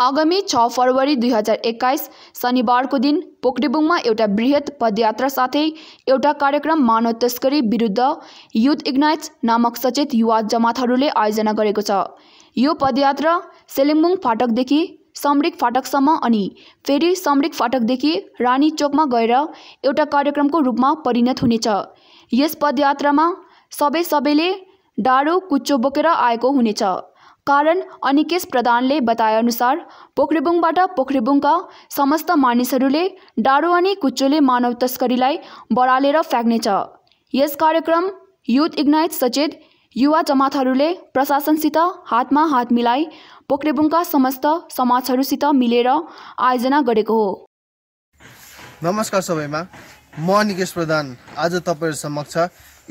आगामी छ फरवरी दुई हजार एक्काइस शनिबारको दिन पोख्रेबुङमा एउटा वृहत पदयात्रा साथै एउटा कार्यक्रम मानव तस्करी विरुद्ध युथ इग्नाइट्स नामक सचेत युवा जमातहरूले आयोजना गरेको छ यो पदयात्रा सेलिम्बुङ फाटकदेखि समृक फाटकसम्म अनि फेरि समृक फाटकदेखि रानी चोकमा गएर एउटा कार्यक्रमको रूपमा परिणत हुनेछ यस पदयात्रामा सबै सबैले डाडो कुच्चो बोकेर आएको हुनेछ कारण अनिकेश प्रधानले बताएअनुसार पोख्रेबुङबाट पोख्रेबुङका समस्त मानिसहरूले डाडु अनि कुचोले मानव तस्करीलाई बढालेर फ्याँक्नेछ यस कार्यक्रम युथ इग्नाइट सचेत युवा जमातहरूले प्रशासनसित हातमा हात मिलाई पोख्रेबुङका समस्त समाजहरूसित मिलेर आयोजना गरेको हो नमस्कार सबैमा म अनिकेश प्रधान आज तपाईँहरू समक्ष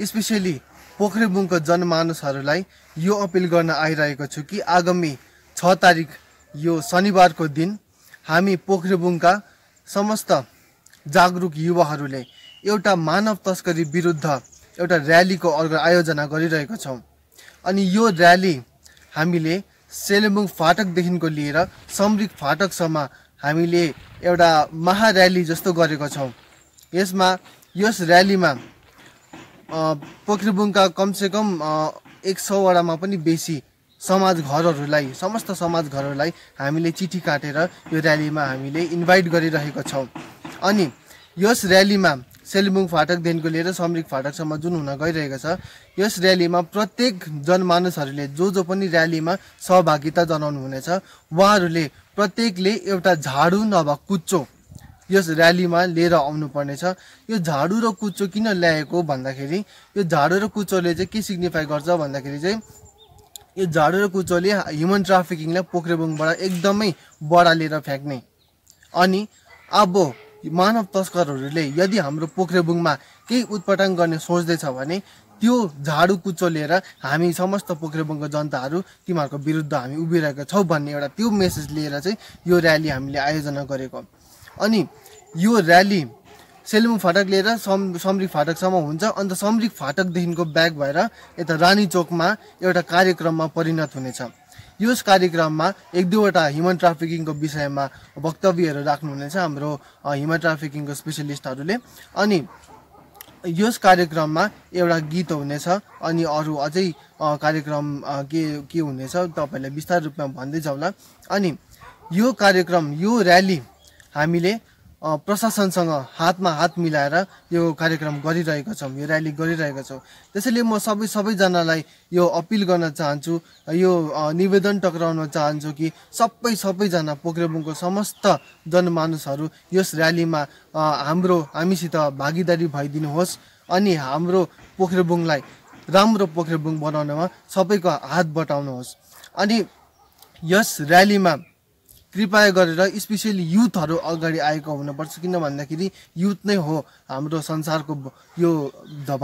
स्पेसियली पोखरेबुङको जनमानसहरूलाई यो अपिल गर्न आइरहेको छु कि आगामी छ तारिक यो शनिबारको दिन हामी पोखरेबुङका समस्त जागरुक युवाहरूले एउटा मानव तस्करी विरुद्ध एउटा र्यालीको आयोजना गरिरहेको छौँ अनि यो र्याली हामीले सेलेबुङ फाटकदेखिको लिएर समृक फाटकसम्म हामीले एउटा महार्याली जस्तो गरेको छौँ यसमा यस र्यालीमा पोख्रेबुङका कमसेकम एक सौवटामा पनि बेसी समाज घरहरूलाई समस्त समाज घरहरूलाई हामीले चिठी काटेर यो र्यालीमा हामीले इन्भाइट गरिरहेको छौँ अनि यस र्यालीमा सेलेबुङ फाटकदेखिको लिएर समरिक फाटकसम्म जुन हुन गइरहेको छ यस र्यालीमा प्रत्येक जनमानसहरूले जो जो पनि र्यालीमा सहभागिता जनाउनु हुनेछ उहाँहरूले प्रत्येकले एउटा झाडु नभए कुच्चो यस र्यालीमा लिएर आउनुपर्नेछ यो झाडु र कुचो किन ल्याएको भन्दाखेरि यो झाडु र कुचोले चाहिँ के सिग्निफाई गर्छ भन्दाखेरि चाहिँ यो झाडु र कुचोले ह्युमन ट्राफिकिङलाई पोख्रेबुङबाट एकदमै बडा लिएर फ्याँक्ने अनि अब मानव तस्करहरूले यदि हाम्रो पोख्रेबुङमा केही उत्पटन गर्ने सोच्दैछ भने त्यो झाडु कुचो लिएर हामी समस्त पोख्रेबुङको जनताहरू तिमीहरूको विरुद्ध हामी उभिरहेका छौँ भन्ने एउटा त्यो मेसेज लिएर चाहिँ यो र्याली हामीले आयोजना गरेको अनि यो र्याली सेलिम फाटक लिएर सम समरिक फाटकसम्म हुन्छ अन्त समरिक फाटकदेखिको ब्याक भएर यता रानी चोकमा एउटा कार्यक्रममा परिणत हुनेछ यस कार्यक्रममा एक दुईवटा ह्युमन ट्राफिकिङको विषयमा वक्तव्यहरू राख्नुहुनेछ हाम्रो ह्युमन ट्राफिकिङको स्पेसलिस्टहरूले अनि यस कार्यक्रममा एउटा गीत हुनेछ अनि अरू अझै कार्यक्रम के के हुनेछ तपाईँहरूलाई विस्तार रूपमा भन्दै जाउँला अनि यो कार्यक्रम यो र्याली हामीले प्रशासनसँग हातमा हात मिलाएर यो कार्यक्रम गरिरहेका छौँ यो र्याली गरिरहेका छौँ त्यसैले म सबै सबैजनालाई यो अपिल गर्न चाहन्छु यो निवेदन टक्राउन चाहन्छु कि सबै सबैजना पोख्रेबुङको समस्त जनमानसहरू यस र्यालीमा हाम्रो हामीसित भागीदारी भइदिनुहोस् अनि हाम्रो पोख्रेबुङलाई राम्रो पोख्रेबुङ बनाउनमा सबैको हात बटाउनुहोस् अनि यस र्यालीमा कृपया गरेर स्पेसियली युथहरू अगाडि आएको हुनुपर्छ किन भन्दाखेरि युथ नै हो हाम्रो संसारको यो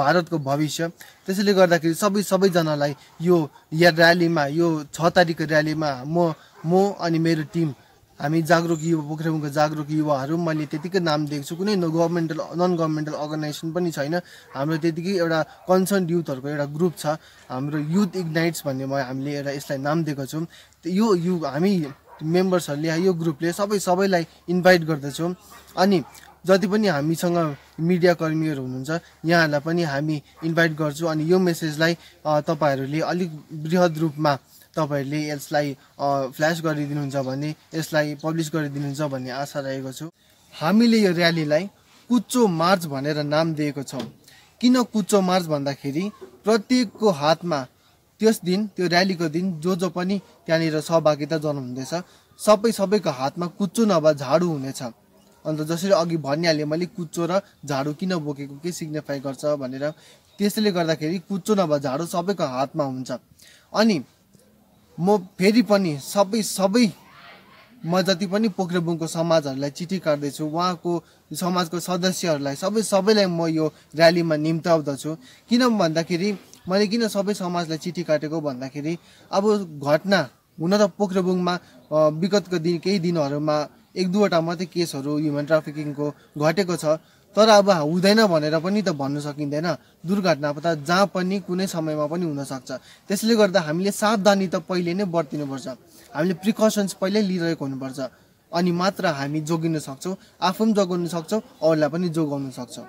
भारतको भविष्य त्यसैले गर्दाखेरि सबै सबैजनालाई यो या ऱ्यालीमा यो छ तारिकको र्यालीमा म म अनि मेरो टिम हामी जागरुक युवा पोखरेमुखको जागरुक युवाहरू मैले त्यतिकै नाम दिएको छु कुनै गभर्मेन्टल नन गभर्मेन्टल अर्गनाइजेसन पनि छैन हाम्रो त्यतिकै एउटा कन्सर्न युथहरूको एउटा ग्रुप छ हाम्रो युथ इग्नाइट्स भन्ने म हामीले एउटा यसलाई नाम दिएको छौँ यो यु हामी मेम्बर्सहरूले यो ग्रुपले सबै सबैलाई इन्भाइट गर्दछौँ अनि जति पनि हामीसँग मिडिया कर्मीहरू हुनुहुन्छ यहाँहरूलाई पनि हामी इन्भाइट गर्छौँ अनि यो मेसेजलाई तपाईँहरूले अलिक वृहत रूपमा तपाईँहरूले यसलाई फ्ल्यास गरिदिनुहुन्छ भने यसलाई पब्लिस गरिदिनुहुन्छ भन्ने आशा राखेको छु हामीले यो र्यालीलाई कुच्चो मार्च भनेर नाम दिएको छौँ किन कुचो मार्च भन्दाखेरि प्रत्येकको हातमा त्यस दिन त्यो र्यालीको दिन जो जो पनि त्यहाँनिर सहभागिता जनाउनुहुँदैछ सबै सबैको हातमा कुच्चो नभए झाडु हुनेछ अन्त जसरी अघि भनिहालेँ मैले कुच्चो र झाडु किन बोकेको के सिग्निफाई गर्छ भनेर त्यसले गर्दाखेरि कुच्चो नभए झाडु सबैको हातमा हुन्छ अनि म फेरि पनि सबै सबै म जति पनि पोख्रेबुङको समाजहरूलाई चिठी काट्दैछु उहाँको समाजको सदस्यहरूलाई सबै सबैलाई म यो र्यालीमा निम्ताउँदछु किन भन्दाखेरि मैले किन सबै समाजलाई चिठी काटेको भन्दाखेरि अब घटना हुन त पोख्रेबुङमा विगतको दिन केही दिनहरूमा एक दुईवटा मात्रै केसहरू ह्युमन ट्राफिकिङको घटेको छ तर अब हुँदैन भनेर पनि त भन्न सकिँदैन दुर्घटना त जहाँ पनि कुनै समयमा पनि हुनसक्छ त्यसले गर्दा हामीले सावधानी त पहिले नै बर्तिनुपर्छ हामीले प्रिकसन्स पहिल्यै लिइरहेको हुनुपर्छ अनि मात्र हामी जोगिन सक्छौँ आफू पनि जोगाउन सक्छौँ अरूलाई पनि जोगाउन सक्छौँ